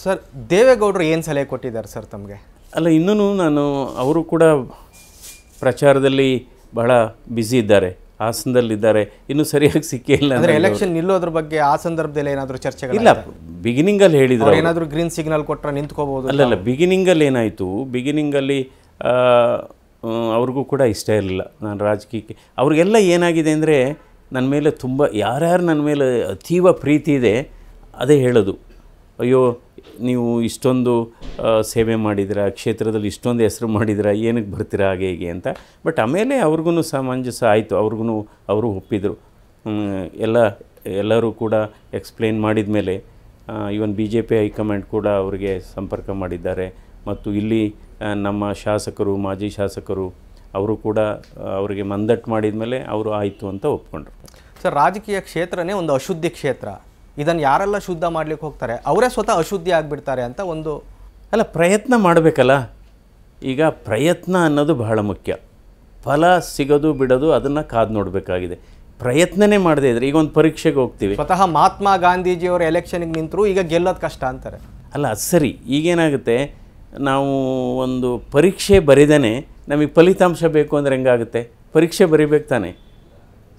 sir ದೇವೇಗೌಡರು ಏನು ಸಲಹೆ ಕೊಟ್ಟಿದ್ದಾರೆ ಸರ್ ತಮಗೆ ಅಲ್ಲ ಇನ್ನೂ ನಾನು ಅವರು ಕೂಡ ಪ್ರಚಾರದಲ್ಲಿ ಬಹಳ ಬ್ಯುಸಿ ಇದ್ದಾರೆ ಹಾಸನದಲ್ಲಿದ್ದಾರೆ ಇನ್ನೂ ಸರಿಯಾಗಿ ಸಿಕ್ಕಿಲ್ಲ ಅಂದರೆ ಎಲೆಕ್ಷನ್ ನಿಲ್ಲೋದ್ರ ಬಗ್ಗೆ ಆ ಸಂದರ್ಭದಲ್ಲಿ ಏನಾದರೂ ಚರ್ಚೆ ಇಲ್ಲ ಬಿಗಿನಿಂಗಲ್ಲಿ ಹೇಳಿದ್ರು ಏನಾದರೂ ಗ್ರೀನ್ ಸಿಗ್ನಲ್ ಕೊಟ್ಟರೆ ನಿಂತ್ಕೋಬೋದು ಅಲ್ಲ ಅಲ್ಲ ಬಿಗಿನಿಂಗಲ್ಲಿ ಏನಾಯಿತು ಬಿಗಿನಿಂಗಲ್ಲಿ ಅವ್ರಿಗೂ ಕೂಡ ಇಷ್ಟ ಇರಲಿಲ್ಲ ನಾನು ರಾಜಕೀಯಕ್ಕೆ ಅವ್ರಿಗೆಲ್ಲ ಏನಾಗಿದೆ ಅಂದರೆ ನನ್ನ ಮೇಲೆ ತುಂಬ ಯಾರ್ಯಾರು ನನ್ನ ಮೇಲೆ ಅತೀವ ಪ್ರೀತಿ ಇದೆ ಅದೇ ಹೇಳೋದು ಅಯ್ಯೋ ನೀವು ಇಷ್ಟೊಂದು ಸೇವೆ ಮಾಡಿದ್ರ ಕ್ಷೇತ್ರದಲ್ಲಿ ಇಷ್ಟೊಂದು ಹೆಸರು ಮಾಡಿದ್ರ ಏನಕ್ಕೆ ಬರ್ತೀರಾ ಹಾಗೆ ಹೀಗೆ ಅಂತ ಬಟ್ ಆಮೇಲೆ ಅವ್ರಿಗೂ ಸಮಂಜಸ ಆಯಿತು ಅವ್ರಿಗೂ ಅವರು ಒಪ್ಪಿದರು ಎಲ್ಲ ಎಲ್ಲರೂ ಕೂಡ ಎಕ್ಸ್ಪ್ಲೇನ್ ಮಾಡಿದ ಮೇಲೆ even B J P high command ಕೂಡ ಅವರಿಗೆ ಸಂಪರ್ಕ ಮಾಡಿದ್ದಾರೆ ಮತ್ತು ಇಲ್ಲಿ ನಮ್ಮ ಶಾಸಕರು ಮಾಜಿ ಶಾಸಕರು ಅವರು ಕೂಡ ಅವರಿಗೆ ಮಂದಟ್ಟು ಮಾಡಿದ ಮೇಲೆ ಅವರು ಆಯಿತು ಅಂತ ಒಪ್ಕೊಂಡ್ರು ಸರ್ ರಾಜಕೀಯ ಕ್ಷೇತ್ರನೇ ಒಂದು ಅಶುದ್ಧಿ ಕ್ಷೇತ್ರ ಇದನ್ನು ಯಾರೆಲ್ಲ ಶುದ್ಧ ಮಾಡ್ಲಿಕ್ಕೆ ಹೋಗ್ತಾರೆ ಅವರೇ ಸ್ವತಃ ಅಶುದ್ಧಿ ಆಗಿಬಿಡ್ತಾರೆ ಅಂತ ಒಂದು ಅಲ್ಲ ಪ್ರಯತ್ನ ಮಾಡಬೇಕಲ್ಲ ಈಗ ಪ್ರಯತ್ನ ಅನ್ನೋದು ಬಹಳ ಮುಖ್ಯ ಫಲ ಸಿಗೋದು ಬಿಡೋದು ಅದನ್ನು ಕಾದು ನೋಡಬೇಕಾಗಿದೆ ಪ್ರಯತ್ನನೇ ಮಾಡದೇ ಇದ್ರೆ ಈಗ ಒಂದು ಪರೀಕ್ಷೆಗೆ ಹೋಗ್ತೀವಿ ಸ್ವತಃ ಮಹಾತ್ಮ ಗಾಂಧೀಜಿಯವರು ಎಲೆಕ್ಷನ್ಗೆ ನಿಂತರು ಈಗ ಗೆಲ್ಲೋದು ಕಷ್ಟ ಅಂತಾರೆ ಅಲ್ಲ ಸರಿ ಈಗೇನಾಗುತ್ತೆ ನಾವು ಒಂದು ಪರೀಕ್ಷೆ ಬರೀದೇ ನಮಗೆ ಫಲಿತಾಂಶ ಬೇಕು ಅಂದರೆ ಹೆಂಗಾಗುತ್ತೆ ಪರೀಕ್ಷೆ ಬರಿಬೇಕು ತಾನೆ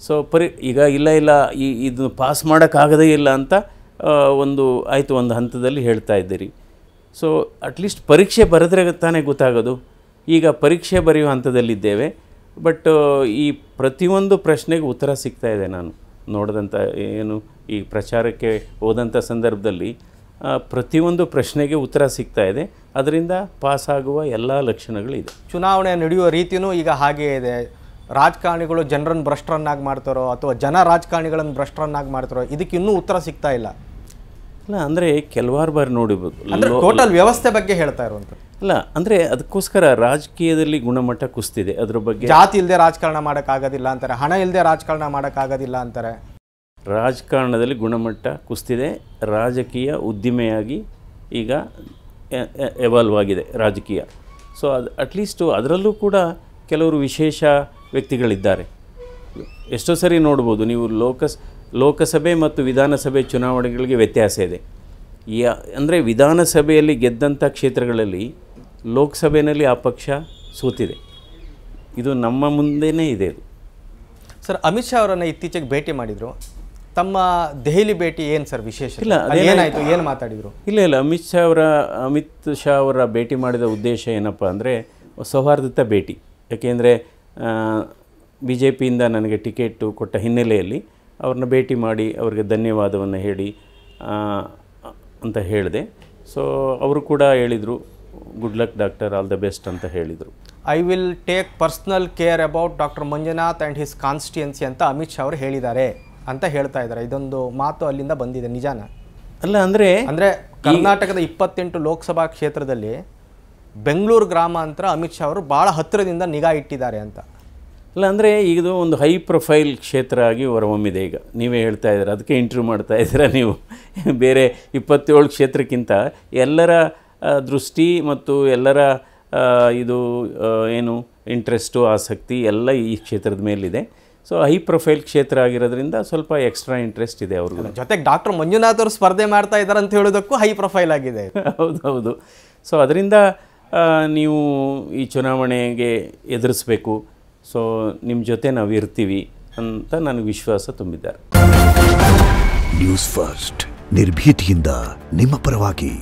ಸೊ ಪರಿ ಈಗ ಇಲ್ಲ ಇಲ್ಲ ಈ ಇದು ಪಾಸ್ ಮಾಡೋಕ್ಕಾಗದೇ ಇಲ್ಲ ಅಂತ ಒಂದು ಆಯಿತು ಒಂದು ಹಂತದಲ್ಲಿ ಹೇಳ್ತಾ ಇದ್ದೀರಿ ಸೊ ಅಟ್ಲೀಸ್ಟ್ ಪರೀಕ್ಷೆ ಬರೆದ್ರೆ ತಾನೇ ಗೊತ್ತಾಗೋದು ಈಗ ಪರೀಕ್ಷೆ ಬರೆಯುವ ಹಂತದಲ್ಲಿದ್ದೇವೆ ಬಟ್ ಈ ಪ್ರತಿಯೊಂದು ಪ್ರಶ್ನೆಗೆ ಉತ್ತರ ಸಿಗ್ತಾ ಇದೆ ನಾನು ನೋಡಿದಂಥ ಏನು ಈ ಪ್ರಚಾರಕ್ಕೆ ಹೋದಂಥ ಸಂದರ್ಭದಲ್ಲಿ ಪ್ರತಿಯೊಂದು ಪ್ರಶ್ನೆಗೆ ಉತ್ತರ ಸಿಗ್ತಾ ಇದೆ ಅದರಿಂದ ಪಾಸಾಗುವ ಎಲ್ಲ ಲಕ್ಷಣಗಳಿದೆ ಚುನಾವಣೆ ನಡೆಯುವ ರೀತಿಯೂ ಈಗ ಹಾಗೆಯೇ ಇದೆ ರಾಜಕಾರಣಿಗಳು ಜನರನ್ನು ಭ್ರಷ್ಟರನ್ನಾಗಿ ಮಾಡ್ತಾರೋ ಅಥವಾ ಜನ ರಾಜಕಾರಣಿಗಳನ್ನು ಭ್ರಷ್ಟರನ್ನಾಗಿ ಮಾಡ್ತಾರೋ ಇದಕ್ಕೆ ಇನ್ನೂ ಉತ್ತರ ಸಿಗ್ತಾ ಇಲ್ಲ ಇಲ್ಲ ಅಂದರೆ ಕೆಲವಾರು ಬಾರಿ ಅಂದರೆ ಟೋಟಲ್ ವ್ಯವಸ್ಥೆ ಬಗ್ಗೆ ಹೇಳ್ತಾ ಇರುವಂತ ಅಲ್ಲ ಅಂದರೆ ಅದಕ್ಕೋಸ್ಕರ ರಾಜಕೀಯದಲ್ಲಿ ಗುಣಮಟ್ಟ ಕುಸ್ತಿದೆ ಅದ್ರ ಬಗ್ಗೆ ಜಾತಿ ಇಲ್ಲದೆ ರಾಜಕಾರಣ ಮಾಡೋಕ್ಕಾಗೋದಿಲ್ಲ ಅಂತಾರೆ ಹಣ ಇಲ್ಲದೆ ರಾಜಕಾರಣ ಮಾಡೋಕ್ಕಾಗೋದಿಲ್ಲ ಅಂತಾರೆ ರಾಜಕಾರಣದಲ್ಲಿ ಗುಣಮಟ್ಟ ಕುಸ್ತಿದೆ ರಾಜಕೀಯ ಉದ್ದಿಮೆಯಾಗಿ ಈಗ ಎವಾಲ್ವ್ ಆಗಿದೆ ರಾಜಕೀಯ ಸೊ ಅದು ಅಟ್ಲೀಸ್ಟು ಅದರಲ್ಲೂ ಕೂಡ ಕೆಲವರು ವಿಶೇಷ ವ್ಯಕ್ತಿಗಳಿದ್ದಾರೆ ಎಷ್ಟೋ ಸರಿ ನೋಡ್ಬೋದು ನೀವು ಲೋಕಸ್ ಲೋಕಸಭೆ ಮತ್ತು ವಿಧಾನಸಭೆ ಚುನಾವಣೆಗಳಿಗೆ ವ್ಯತ್ಯಾಸ ಇದೆ ಯಾ ಅಂದರೆ ವಿಧಾನಸಭೆಯಲ್ಲಿ ಗೆದ್ದಂಥ ಕ್ಷೇತ್ರಗಳಲ್ಲಿ ಲೋಕಸಭೆಯಲ್ಲಿ ಆ ಪಕ್ಷ ಸೋತಿದೆ ಇದು ನಮ್ಮ ಮುಂದೆನೇ ಇದೆ ಅದು ಸರ್ ಅಮಿತ್ ಶಾ ಅವರನ್ನು ಇತ್ತೀಚೆಗೆ ಭೇಟಿ ಮಾಡಿದರು ತಮ್ಮ ದೆಹಲಿ ಭೇಟಿ ಏನು ಸರ್ ವಿಶೇಷ ಇಲ್ಲ ಏನಾಯಿತು ಏನು ಮಾತಾಡಿದರು ಇಲ್ಲ ಇಲ್ಲ ಅಮಿತ್ ಶಾ ಅವರ ಅಮಿತ್ ಶಾ ಅವರ ಭೇಟಿ ಮಾಡಿದ ಉದ್ದೇಶ ಏನಪ್ಪ ಅಂದರೆ ಸೌಹಾರ್ದತ ಭೇಟಿ ಯಾಕೆಂದರೆ ಬಿ ಜೆ ಪಿಯಿಂದ ನನಗೆ ಟಿಕೆಟ್ ಕೊಟ್ಟ ಹಿನ್ನೆಲೆಯಲ್ಲಿ ಅವ್ರನ್ನ ಭೇಟಿ ಮಾಡಿ ಅವರಿಗೆ ಧನ್ಯವಾದವನ್ನು ಹೇಳಿ ಅಂತ ಹೇಳಿದೆ ಸೊ ಅವರು ಕೂಡ ಹೇಳಿದರು good luck doctor all the best ಅಂತ ಹೇಳಿದರು I will take personal care about doctor Manjunath and his constituency ಅಂತ ಅಮಿತ್ ಶಾ ಅವರು ಹೇಳಿದ್ದಾರೆ ಅಂತ ಹೇಳ್ತಾ ಇದ್ದಾರೆ ಇದೊಂದು ಮಾತು ಅಲ್ಲಿಂದ ಬಂದಿದೆ ನಿಜಾನ ಅಲ್ಲ ಅಂದರೆ ಅಂದರೆ ಕರ್ನಾಟಕದ ಇಪ್ಪತ್ತೆಂಟು ಲೋಕಸಭಾ ಕ್ಷೇತ್ರದಲ್ಲಿ ಬೆಂಗಳೂರು ಗ್ರಾಮಾಂತರ ಅಮಿತ್ ಶಾ ಅವರು ಭಾಳ ಹತ್ತಿರದಿಂದ ನಿಗಾ ಇಟ್ಟಿದ್ದಾರೆ ಅಂತ ಇಲ್ಲ ಅಂದರೆ ಇದು ಒಂದು ಹೈ ಪ್ರೊಫೈಲ್ ಕ್ಷೇತ್ರ ಆಗಿ ಹೊರಹೊಮ್ಮಿದೆ ಈಗ ನೀವೇ ಹೇಳ್ತಾ ಇದ್ದೀರ ಅದಕ್ಕೆ ಇಂಟ್ರ್ಯೂ ಮಾಡ್ತಾ ಇದ್ದೀರಾ ನೀವು ಬೇರೆ ಇಪ್ಪತ್ತೇಳು ಕ್ಷೇತ್ರಕ್ಕಿಂತ ಎಲ್ಲರ ದೃಷ್ಟಿ ಮತ್ತು ಎಲ್ಲರ ಇದು ಏನು ಇಂಟ್ರೆಸ್ಟು ಆಸಕ್ತಿ ಎಲ್ಲ ಈ ಕ್ಷೇತ್ರದ ಮೇಲಿದೆ ಸೊ ಹೈ ಪ್ರೊಫೈಲ್ ಕ್ಷೇತ್ರ ಆಗಿರೋದ್ರಿಂದ ಸ್ವಲ್ಪ ಎಕ್ಸ್ಟ್ರಾ ಇಂಟ್ರೆಸ್ಟ್ ಇದೆ ಅವ್ರಿಗೆ ಜೊತೆಗೆ ಡಾಕ್ಟರ್ ಮಂಜುನಾಥ್ ಅವರು ಸ್ಪರ್ಧೆ ಮಾಡ್ತಾ ಇದ್ದಾರೆ ಅಂತ ಹೇಳೋದಕ್ಕೂ ಹೈ ಪ್ರೊಫೈಲ್ ಆಗಿದೆ ಹೌದು ಹೌದು ಸೊ ಅದರಿಂದ ನೀವು ಈ ಚುನಾವಣೆಗೆ ಎದುರಿಸಬೇಕು ಸೊ ನಿಮ್ಮ ಜೊತೆ ನಾವು ಇರ್ತೀವಿ ಅಂತ ನನಗೆ ವಿಶ್ವಾಸ ತುಂಬಿದ್ದಾರೆ ನ್ಯೂಸ್ ಫಸ್ಟ್ ನಿರ್ಭೀತಿಯಿಂದ ನಿಮ್ಮ ಪರವಾಗಿ